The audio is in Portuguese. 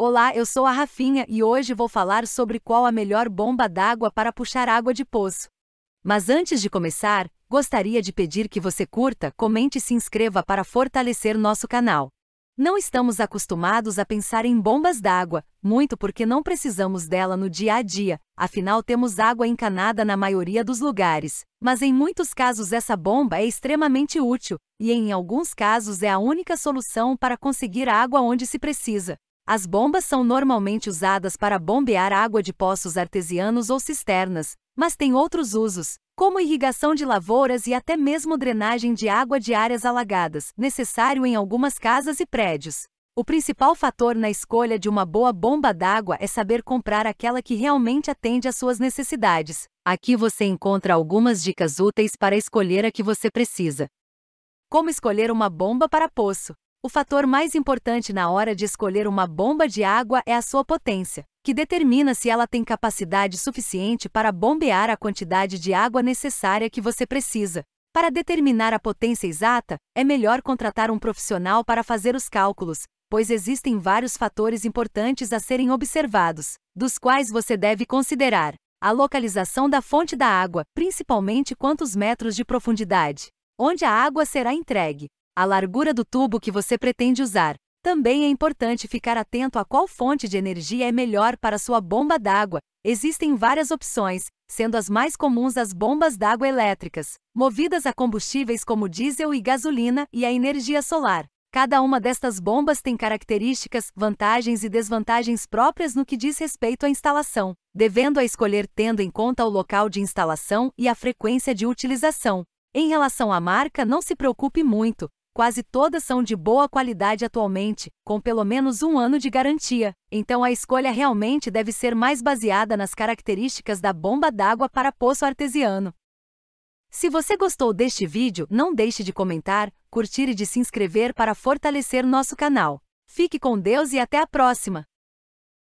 Olá, eu sou a Rafinha e hoje vou falar sobre qual a melhor bomba d'água para puxar água de poço. Mas antes de começar, gostaria de pedir que você curta, comente e se inscreva para fortalecer nosso canal. Não estamos acostumados a pensar em bombas d'água, muito porque não precisamos dela no dia a dia, afinal temos água encanada na maioria dos lugares. Mas em muitos casos essa bomba é extremamente útil, e em alguns casos é a única solução para conseguir água onde se precisa. As bombas são normalmente usadas para bombear água de poços artesianos ou cisternas, mas têm outros usos, como irrigação de lavouras e até mesmo drenagem de água de áreas alagadas, necessário em algumas casas e prédios. O principal fator na escolha de uma boa bomba d'água é saber comprar aquela que realmente atende às suas necessidades. Aqui você encontra algumas dicas úteis para escolher a que você precisa. Como escolher uma bomba para poço? O fator mais importante na hora de escolher uma bomba de água é a sua potência, que determina se ela tem capacidade suficiente para bombear a quantidade de água necessária que você precisa. Para determinar a potência exata, é melhor contratar um profissional para fazer os cálculos, pois existem vários fatores importantes a serem observados, dos quais você deve considerar a localização da fonte da água, principalmente quantos metros de profundidade, onde a água será entregue, a largura do tubo que você pretende usar. Também é importante ficar atento a qual fonte de energia é melhor para sua bomba d'água. Existem várias opções, sendo as mais comuns as bombas d'água elétricas, movidas a combustíveis como diesel e gasolina, e a energia solar. Cada uma destas bombas tem características, vantagens e desvantagens próprias no que diz respeito à instalação, devendo a escolher tendo em conta o local de instalação e a frequência de utilização. Em relação à marca, não se preocupe muito, quase todas são de boa qualidade atualmente, com pelo menos um ano de garantia, então a escolha realmente deve ser mais baseada nas características da bomba d'água para poço artesiano. Se você gostou deste vídeo, não deixe de comentar, curtir e de se inscrever para fortalecer nosso canal. Fique com Deus e até a próxima!